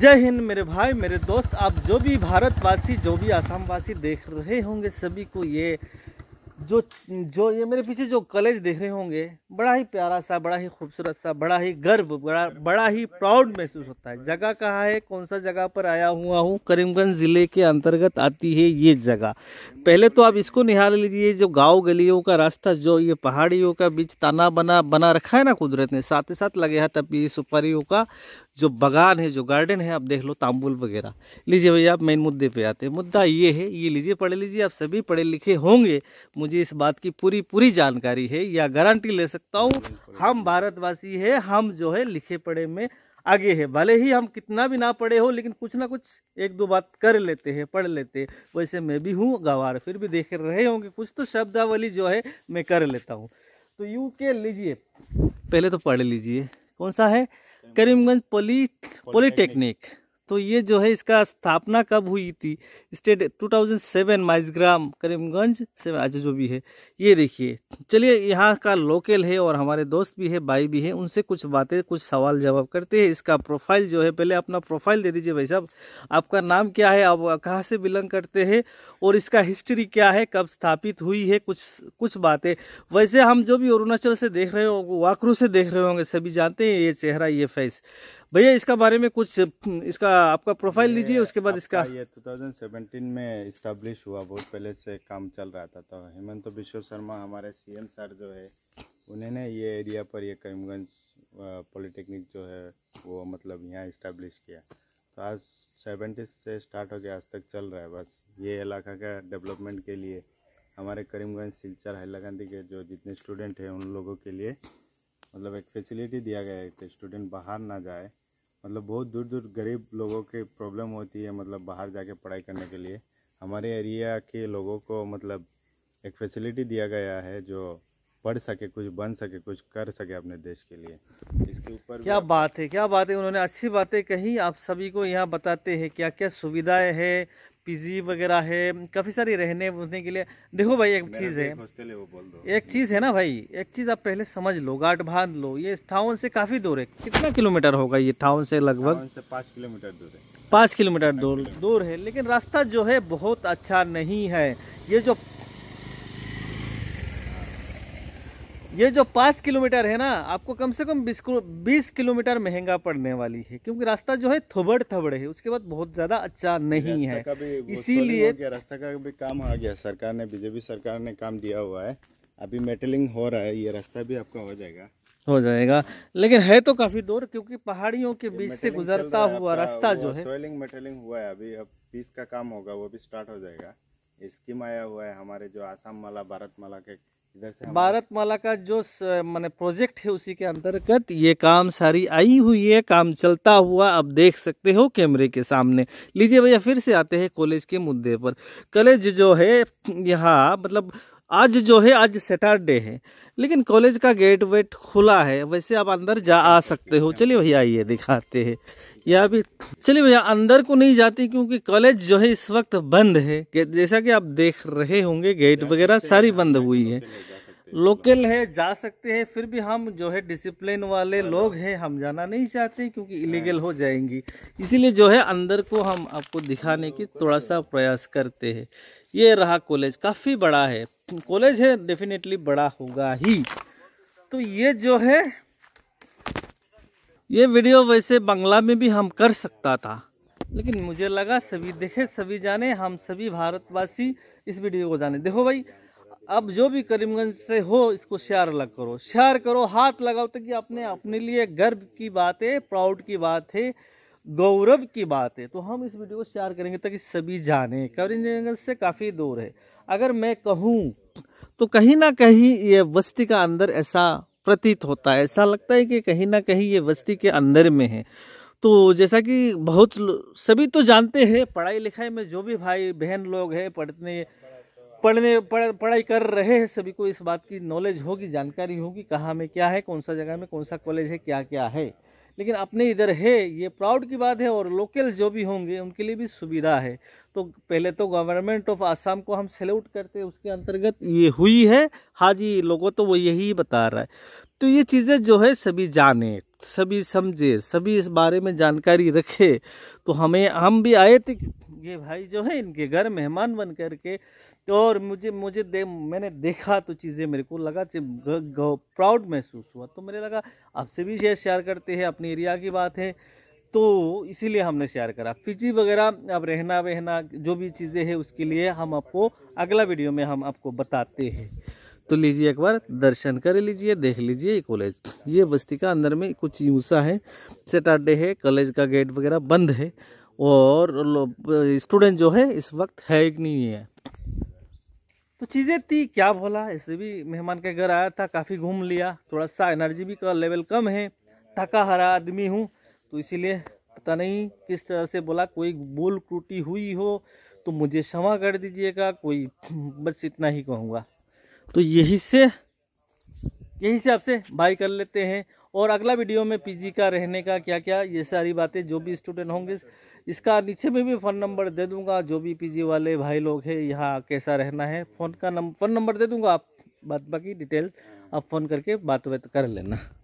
जय हिंद मेरे भाई मेरे दोस्त आप जो भी भारतवासी जो भी आसामवासी देख रहे होंगे सभी को ये जो जो ये मेरे पीछे जो कॉलेज देख रहे होंगे बड़ा ही प्यारा सा बड़ा ही खूबसूरत सा बड़ा ही गर्व बड़ा बड़ा ही प्राउड महसूस होता है जगह कहाँ है कौन सा जगह पर आया हुआ हूँ करीमगंज ज़िले के अंतर्गत आती है ये जगह पहले तो आप इसको निहार लीजिए जो गांव गलियों का रास्ता जो ये पहाड़ियों का बीच ताना बना बना रखा है ना कुदरत ने साथ ही साथ लगे हाथ अब ये सुपारियों का जो बगान है जो गार्डन है आप देख लो तांबुल वगैरह लीजिए भैया आप मेन मुद्दे पे आते हैं मुद्दा ये है ये लीजिए पढ़ लीजिए आप सभी पढ़े लिखे होंगे मुझे मुझे इस बात की पूरी पूरी जानकारी है या गारंटी ले सकता हूँ हम भारतवासी है हम जो है लिखे पढ़े में आगे है भले ही हम कितना भी ना पढ़े हो लेकिन कुछ ना कुछ एक दो बात कर लेते हैं पढ़ लेते हैं वैसे मैं भी हूँ गवार फिर भी देख रहे होंगे कुछ तो शब्दावली जो है मैं कर लेता हूँ तो यू के लीजिए पहले तो पढ़ लीजिए कौन सा है करीमगंज पोली पॉलीटेक्निक तो ये जो है इसका स्थापना कब हुई थी स्टेट 2007 माइजग्राम करीमगंज से आज जो भी है ये देखिए चलिए यहाँ का लोकल है और हमारे दोस्त भी है भाई भी है उनसे कुछ बातें कुछ सवाल जवाब करते हैं इसका प्रोफाइल जो है पहले अपना प्रोफाइल दे दीजिए भाई साहब आपका नाम क्या है आप कहाँ से बिलोंग करते हैं और इसका हिस्ट्री क्या है कब स्थापित हुई है कुछ कुछ बातें वैसे हम जो भी अरुणाचल से देख रहे हो वाकरू से देख रहे होंगे सभी जानते हैं ये चेहरा ये फेस भैया इसका बारे में कुछ इसका आपका प्रोफाइल लीजिए उसके बाद इसका ये 2017 में इस्टेब्लिश हुआ बहुत पहले से काम चल रहा था तो हेमंत तो विश्व शर्मा हमारे सीएम सर जो है उन्होंने ये एरिया पर ये करीमगंज पॉलिटेक्निक जो है वो मतलब यहाँ इस्टेब्लिश किया तो आज सेवेंटी से स्टार्ट हो गया आज तक चल रहा है बस ये इलाका का डेवलपमेंट के लिए हमारे करीमगंज सिलचर हैलाकंदी के जो जितने स्टूडेंट हैं उन लोगों के लिए मतलब एक फैसिलिटी दिया गया है कि स्टूडेंट बाहर ना जाए मतलब बहुत दूर दूर गरीब लोगों के प्रॉब्लम होती है मतलब बाहर जाके पढ़ाई करने के लिए हमारे एरिया के लोगों को मतलब एक फैसिलिटी दिया गया है जो पढ़ सके कुछ बन सके कुछ कर सके अपने देश के लिए इसके ऊपर क्या बात है क्या बात है उन्होंने अच्छी बातें कही आप सभी को यहाँ बताते हैं क्या क्या सुविधाएं हैं पीजी वगैरह है काफ़ी सारी रहने उठने के लिए देखो भाई एक चीज़ है एक चीज़ है ना भाई एक चीज़ आप पहले समझ लो गाट बांध लो ये टाउन से काफ़ी दूर है कितना किलोमीटर होगा ये टाउन से लगभग पाँच किलोमीटर दूर है पाँच किलोमीटर दूर दूर है लेकिन रास्ता जो है बहुत अच्छा नहीं है ये जो ये जो पाँच किलोमीटर है ना आपको कम से कम बीस बीस किलोमीटर महंगा पड़ने वाली है क्योंकि रास्ता जो है थोबड़ थबड़ है उसके बाद बहुत ज्यादा अच्छा नहीं है इसीलिए रास्ता का भी काम आ गया सरकार ने बीजेपी सरकार ने काम दिया हुआ है अभी मेटलिंग हो रहा है ये रास्ता भी आपका हो जाएगा हो जाएगा लेकिन है तो काफी दूर क्योंकि पहाड़ियों के बीच से गुजरता हुआ रास्ता जो है मेटलिंग हुआ है अभी अब पीस का काम होगा वो भी स्टार्ट हो जाएगा स्कीम आया हुआ है हमारे जो आसाम माला भारत माला के भारत माला का जो मैंने प्रोजेक्ट है उसी के अंतर्गत ये काम सारी आई हुई है काम चलता हुआ अब देख सकते हो कैमरे के सामने लीजिए भैया फिर से आते हैं कॉलेज के मुद्दे पर कॉलेज जो है यहाँ मतलब आज जो है आज सैटरडे है लेकिन कॉलेज का गेट वेट खुला है वैसे आप अंदर जा आ सकते हो चलिए भैया आइए दिखाते हैं या भी चलिए भैया अंदर को नहीं जाती क्योंकि कॉलेज जो है इस वक्त बंद है जैसा कि आप देख रहे होंगे गेट वगैरह सारी बंद हुई है लोकल है जा सकते हैं फिर भी हम जो है डिसिप्लिन वाले लोग हैं हम जाना नहीं चाहते क्योंकि इलीगल हो जाएंगी इसीलिए जो है अंदर को हम आपको दिखाने की थोड़ा सा प्रयास करते हैं ये रहा कॉलेज काफ़ी बड़ा है कॉलेज है डेफिनेटली बड़ा होगा ही तो ये जो है ये वीडियो वैसे बंगला में भी हम कर सकता था लेकिन मुझे लगा सभी देखे सभी जाने हम सभी भारतवासी इस वीडियो को जाने देखो भाई अब जो भी करीमगंज से हो इसको शेयर अलग करो शेयर करो हाथ लगाओ तो कि अपने अपने लिए गर्व की बात है प्राउड की बात है गौरव की बात है तो हम इस वीडियो को शेयर करेंगे ताकि सभी जाने कवर इंजीनियरिंग से काफ़ी दूर है अगर मैं कहूँ तो कहीं ना कहीं ये वस्ती का अंदर ऐसा प्रतीत होता है ऐसा लगता है कि कहीं ना कहीं ये वस्ती के अंदर में है तो जैसा कि बहुत सभी तो जानते हैं पढ़ाई लिखाई में जो भी भाई बहन लोग हैं पढ़ने पढ़ने पढ़ पढ़ाई कर रहे हैं सभी को इस बात की नॉलेज होगी जानकारी होगी कहाँ में क्या है कौन सा जगह में कौन सा कॉलेज है क्या क्या है लेकिन अपने इधर है ये प्राउड की बात है और लोकल जो भी होंगे उनके लिए भी सुविधा है तो पहले तो गवर्नमेंट ऑफ आसाम को हम सेल्यूट करते हैं उसके अंतर्गत ये हुई है हाँ जी लोगों तो वो यही बता रहा है तो ये चीज़ें जो है सभी जाने सभी समझे सभी इस बारे में जानकारी रखे तो हमें हम भी आए थे ये भाई जो है इनके घर मेहमान बन करके तो और मुझे मुझे दे मैंने देखा तो चीज़ें मेरे को लगा प्राउड महसूस हुआ तो मेरे लगा आपसे भी शेयर शेयर करते हैं अपने एरिया की बात है तो इसीलिए हमने शेयर करा फिजी वगैरह अब रहना वहना जो भी चीज़ें हैं उसके लिए हम आपको अगला वीडियो में हम आपको बताते हैं तो लीजिए एक बार दर्शन कर लीजिए देख लीजिए ये कॉलेज ये बस्ती का अंदर में कुछ यूसा है सैटरडे है कॉलेज का गेट वगैरह बंद है और स्टूडेंट जो है इस वक्त है एक नहीं है तो चीज़ें थी क्या बोला ऐसे भी मेहमान के घर आया था काफ़ी घूम लिया थोड़ा सा एनर्जी भी का लेवल कम है थका हरा आदमी हूँ तो इसीलिए पता नहीं किस तरह से बोला कोई बोल टूटी हुई हो तो मुझे क्षमा कर दीजिएगा कोई बस इतना ही कहूँगा तो यही से यही से आपसे बाय कर लेते हैं और अगला वीडियो में पीजी का रहने का क्या क्या ये सारी बातें जो भी स्टूडेंट होंगे इसका नीचे में भी फ़ोन नंबर दे दूंगा जो भी पीजी वाले भाई लोग हैं यहाँ कैसा रहना है फ़ोन का नंबर फ़ोन नंबर दे दूंगा आप बात बाकी डिटेल आप फ़ोन करके बात बात कर लेना